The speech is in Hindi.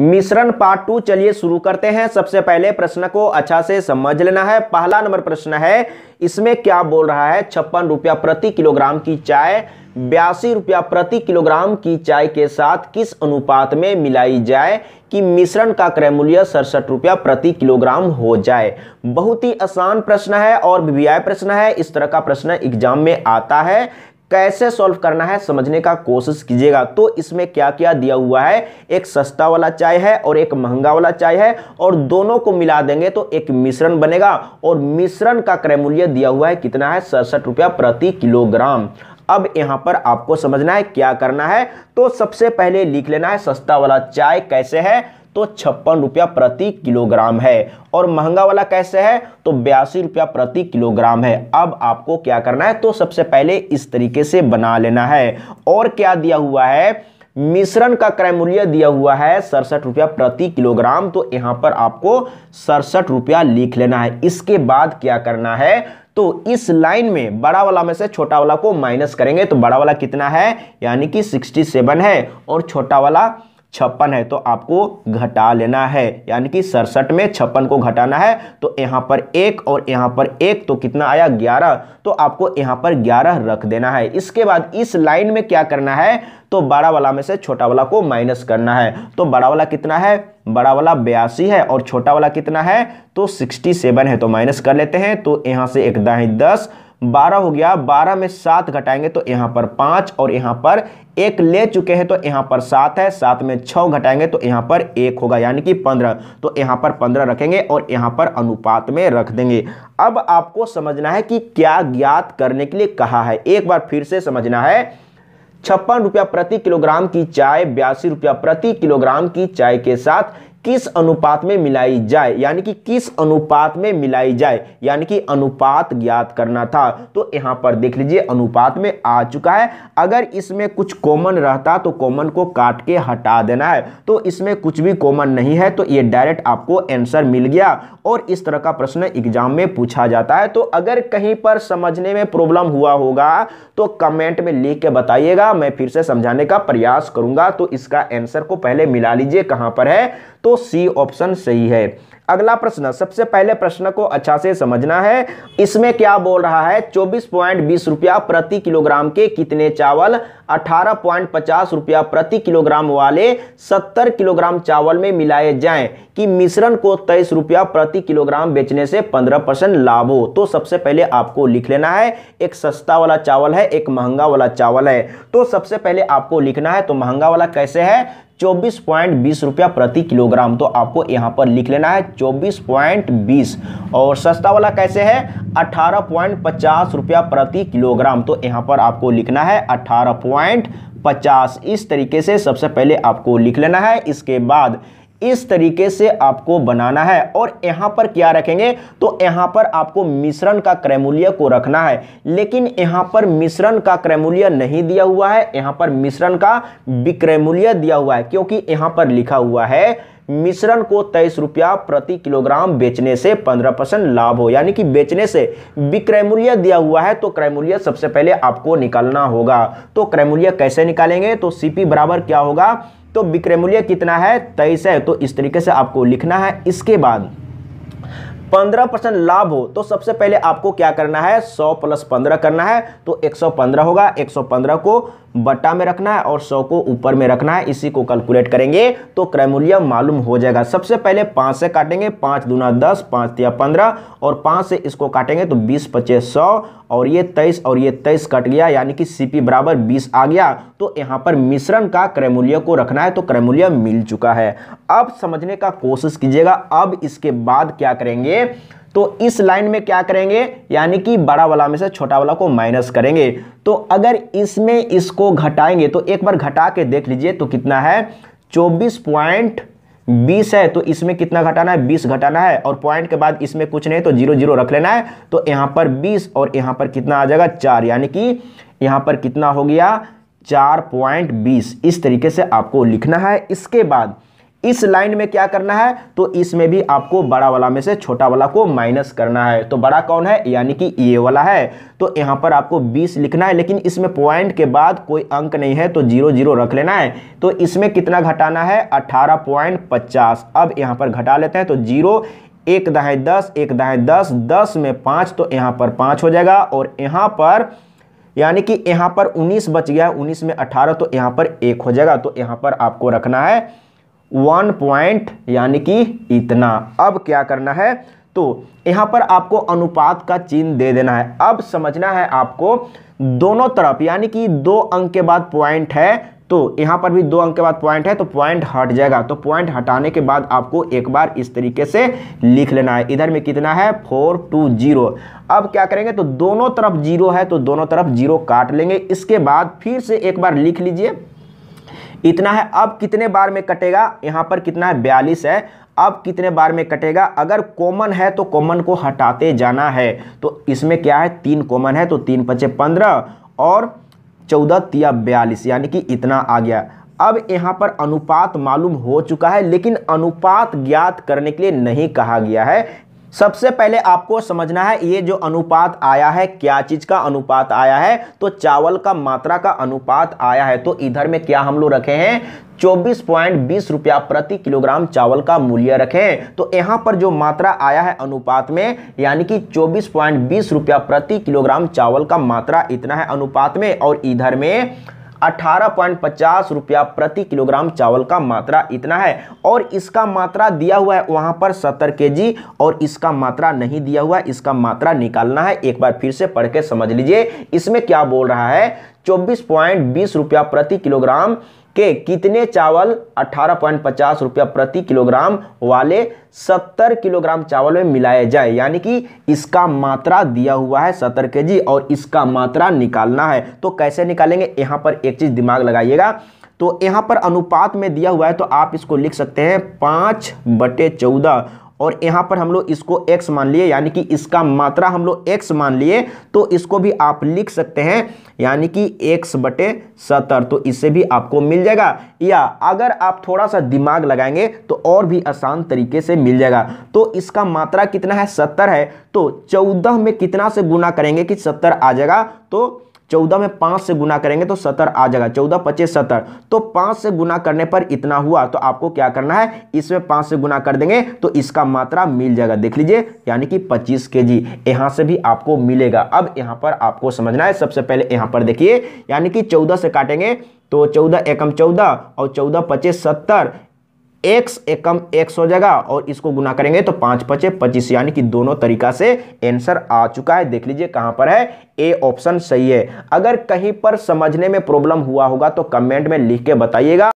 मिश्रण पार्ट टू चलिए शुरू करते हैं सबसे पहले प्रश्न को अच्छा से समझ लेना है पहला नंबर प्रश्न है इसमें क्या बोल रहा है छप्पन रुपया प्रति किलोग्राम की चाय बयासी रुपया प्रति किलोग्राम की चाय के साथ किस अनुपात में मिलाई जाए कि मिश्रण का क्रय मूल्य सड़सठ रुपया प्रति किलोग्राम हो जाए बहुत ही आसान प्रश्न है और वीवीआई प्रश्न है इस तरह का प्रश्न एग्जाम में आता है कैसे सॉल्व करना है समझने का कोशिश कीजिएगा तो इसमें क्या क्या दिया हुआ है एक सस्ता वाला चाय है और एक महंगा वाला चाय है और दोनों को मिला देंगे तो एक मिश्रण बनेगा और मिश्रण का क्रय मूल्य दिया हुआ है कितना है सड़सठ रुपया प्रति किलोग्राम अब यहाँ पर आपको समझना है क्या करना है तो सबसे पहले लिख लेना है सस्ता वाला चाय कैसे है तो छप्पन रुपया प्रति किलोग्राम है और महंगा वाला कैसे है तो बयासी रुपया प्रति किलोग्राम है अब आपको क्या करना है तो सबसे पहले इस तरीके से बना लेना है और क्या दिया हुआ है मिश्रण का क्रय मूल्य दिया हुआ है सड़सठ रुपया प्रति किलोग्राम तो यहां पर आपको सड़सठ रुपया लिख लेना है इसके बाद क्या करना है तो इस लाइन में बड़ा वाला में से छोटा वाला को माइनस करेंगे तो बड़ा वाला कितना है यानी कि 67 है और छोटा वाला छप्पन है तो आपको घटा लेना है यानी कि सड़सठ में छप्पन को घटाना है तो यहाँ पर एक और यहाँ पर एक तो कितना आया ग्यारह तो आपको यहाँ पर ग्यारह रख देना है इसके बाद इस लाइन में क्या करना है तो बड़ा वाला में से छोटा वाला को माइनस करना है तो बड़ा वाला कितना है बड़ा वाला बयासी है और छोटा वाला कितना है तो सिक्सटी सेवन है तो माइनस कर लेते हैं तो यहाँ से एक दाही दस बारह हो गया बारह में सात घटाएंगे तो यहां पर पांच और यहां पर एक ले चुके हैं तो यहां पर सात है सात में छः घटाएंगे तो यहां पर एक होगा यानी कि पंद्रह तो यहां पर पंद्रह रखेंगे और यहां पर अनुपात में रख देंगे अब आपको समझना है कि क्या ज्ञात करने के लिए कहा है एक बार फिर से समझना है छप्पन रुपया प्रति किलोग्राम की चाय बयासी रुपया प्रति किलोग्राम की चाय के साथ किस अनुपात में मिलाई जाए यानी कि किस अनुपात में मिलाई जाए यानी कि अनुपात ज्ञात करना था तो यहाँ पर देख लीजिए अनुपात में आ चुका है अगर इसमें कुछ कॉमन रहता तो कॉमन को काट के हटा देना है तो इसमें कुछ भी कॉमन नहीं है तो ये डायरेक्ट आपको आंसर मिल गया और इस तरह का प्रश्न एग्जाम में पूछा जाता है तो अगर कहीं पर समझने में प्रॉब्लम हुआ होगा तो कमेंट में लिख के बताइएगा मैं फिर से समझाने का प्रयास करूंगा तो इसका आंसर को पहले मिला लीजिए कहाँ पर है तो तो सी ऑप्शन सही है अगला प्रश्न सबसे पहले प्रश्न को अच्छा से समझना है इसमें क्या बोल रहा है चौबीस पॉइंट बीस रुपया प्रति किलोग्राम के कितने चावल अठारह पॉइंट पचास रुपया प्रति किलोग्राम वाले सत्तर किलोग्राम चावल में मिलाए जाएं कि मिश्रण को तेईस रुपया प्रति किलोग्राम बेचने से पंद्रह परसेंट लाभ हो तो सबसे पहले आपको लिख लेना है एक सस्ता वाला चावल है एक महंगा वाला चावल है तो सबसे पहले आपको लिखना है तो महंगा वाला कैसे है चौबीस पॉइंट बीस रुपया प्रति किलोग्राम तो आपको यहाँ पर लिख लेना है चौबीस पॉइंट बीस और सस्ता वाला कैसे है अठारह पॉइंट पचास रुपया प्रति किलोग्राम तो यहाँ पर आपको लिखना है अठारह पॉइंट पचास इस तरीके से सबसे पहले आपको लिख लेना है इसके बाद इस तरीके से आपको बनाना है और यहां पर क्या रखेंगे तो यहां पर आपको मिश्रण का क्रैमुलिया को रखना है लेकिन यहां पर मिश्रण का क्रैमुलिया नहीं दिया हुआ है यहां पर मिश्रण का विक्रैमुलिया दिया हुआ है क्योंकि यहां पर लिखा हुआ है मिश्रण को तेईस रुपया प्रति किलोग्राम बेचने से पंद्रह परसेंट लाभ हो यानी कि बेचने से विक्रयमूल्य दिया हुआ है तो क्रयमूल्य सबसे पहले आपको निकालना होगा तो क्रयमूल्य कैसे निकालेंगे तो सीपी बराबर क्या होगा तो विक्रय मूल्य कितना है तेईस है तो इस तरीके से आपको लिखना है इसके बाद पंद्रह परसेंट लाभ हो तो सबसे पहले आपको क्या करना है सौ प्लस पंद्रह करना है तो एक सौ पंद्रह होगा एक सौ पंद्रह को बट्टा में रखना है और सौ को ऊपर में रखना है इसी को कैलकुलेट करेंगे तो क्रय मूल्य मालूम हो जाएगा सबसे पहले पाँच से काटेंगे पाँच दूना दस पाँच तिया पंद्रह और पाँच से इसको काटेंगे तो बीस पच्चीस सौ और ये तेईस और ये तेईस कट गया यानी कि पी बराबर बीस आ गया तो यहाँ पर मिश्रण का क्रय को रखना है तो क्रय मिल चुका है अब समझने का कोशिश कीजिएगा अब इसके बाद क्या करेंगे तो इस लाइन में क्या करेंगे यानी कि बड़ा वाला में से छोटा वाला को माइनस करेंगे तो अगर इसमें इसको घटाएंगे तो एक बार घटा के देख लीजिए तो कितना है चौबीस पॉइंट बीस है तो इसमें कितना घटाना है बीस घटाना है और पॉइंट के बाद इसमें कुछ नहीं तो जीरो जीरो रख लेना है तो यहां पर बीस और यहाँ पर कितना आ जाएगा चार यानी कि यहाँ पर कितना हो गया चार पॉइंट बीस इस तरीके से आपको लिखना है इसके बाद इस लाइन में क्या करना है तो इसमें भी आपको बड़ा वाला में से छोटा वाला को माइनस करना है तो बड़ा कौन है यानी कि ये वाला है तो यहाँ पर आपको 20 लिखना है लेकिन इसमें पॉइंट के बाद कोई अंक नहीं है तो जीरो जीरो रख लेना है तो इसमें कितना घटाना है 18.50 अब यहाँ पर घटा लेते हैं तो जीरो एक दाएँ दस एक दहाँ दस दस में पाँच तो यहाँ पर पाँच हो जाएगा और यहाँ पर यानी कि यहाँ पर उन्नीस बच गया उन्नीस में अठारह तो यहाँ पर एक हो जाएगा तो यहाँ पर आपको रखना है वन पॉइंट यानी कि इतना अब क्या करना है तो यहाँ पर आपको अनुपात का चिन्ह दे देना है अब समझना है आपको दोनों तरफ यानी कि दो अंक के बाद पॉइंट है तो यहाँ पर भी दो अंक के बाद पॉइंट है तो पॉइंट हट जाएगा तो पॉइंट हटाने के बाद आपको एक बार इस तरीके से लिख लेना है इधर में कितना है फोर टू जीरो अब क्या करेंगे तो दोनों तरफ जीरो है तो दोनों तरफ जीरो काट लेंगे इसके बाद फिर से एक बार लिख लीजिए इतना है अब कितने बार में कटेगा यहाँ पर कितना है बयालीस है अब कितने बार में कटेगा अगर कॉमन है तो कॉमन को हटाते जाना है तो इसमें क्या है तीन कॉमन है तो तीन पचे पंद्रह और चौदह तिया बयालीस यानी कि इतना आ गया अब यहाँ पर अनुपात मालूम हो चुका है लेकिन अनुपात ज्ञात करने के लिए नहीं कहा गया है सबसे पहले आपको समझना है ये जो अनुपात आया है क्या चीज का अनुपात आया है तो चावल का मात्रा का अनुपात आया है तो इधर में क्या हम लोग रखे हैं चौबीस पॉइंट बीस रुपया प्रति किलोग्राम चावल का मूल्य रखें तो यहाँ पर जो मात्रा आया है अनुपात में यानी कि चौबीस पॉइंट बीस रुपया प्रति किलोग्राम चावल का मात्रा इतना है अनुपात में और इधर में अठारह रुपया प्रति किलोग्राम चावल का मात्रा इतना है और इसका मात्रा दिया हुआ है वहां पर सत्तर के और इसका मात्रा नहीं दिया हुआ है इसका मात्रा निकालना है एक बार फिर से पढ़ के समझ लीजिए इसमें क्या बोल रहा है चौबीस पॉइंट बीस रुपया प्रति किलोग्राम के कितने चावल 18.50 रुपया प्रति किलोग्राम वाले 70 किलोग्राम चावल में मिलाए जाए यानी कि इसका मात्रा दिया हुआ है 70 जी और इसका मात्रा निकालना है तो कैसे निकालेंगे यहाँ पर एक चीज़ दिमाग लगाइएगा तो यहाँ पर अनुपात में दिया हुआ है तो आप इसको लिख सकते हैं पाँच बटे चौदह और यहाँ पर हम लोग इसको x मान लिए यानी कि इसका मात्रा हम लोग एक्स मान लिए तो इसको भी आप लिख सकते हैं यानी कि x बटे सत्तर तो इससे भी आपको मिल जाएगा या अगर आप थोड़ा सा दिमाग लगाएंगे तो और भी आसान तरीके से मिल जाएगा तो इसका मात्रा कितना है सत्तर है तो चौदह में कितना से गुना करेंगे कि सत्तर आ जाएगा तो चौदह में पांच से गुना करेंगे तो सत्तर आ जाएगा चौदह पच्चीस सत्तर तो पांच से गुना करने पर इतना हुआ तो आपको क्या करना है इसमें पांच से गुना कर देंगे तो इसका मात्रा मिल जाएगा देख लीजिए यानी कि पच्चीस के जी यहाँ से भी आपको मिलेगा अब यहाँ पर आपको समझना है सबसे पहले यहाँ पर देखिए यानी कि चौदह से काटेंगे तो चौदह एकम चौदह और चौदह पच्चीस सत्तर एक्स एकम एक्स हो जाएगा और इसको गुना करेंगे तो पाँच पचे पच्चीस यानी कि दोनों तरीका से आंसर आ चुका है देख लीजिए कहां पर है ए ऑप्शन सही है अगर कहीं पर समझने में प्रॉब्लम हुआ होगा तो कमेंट में लिख के बताइएगा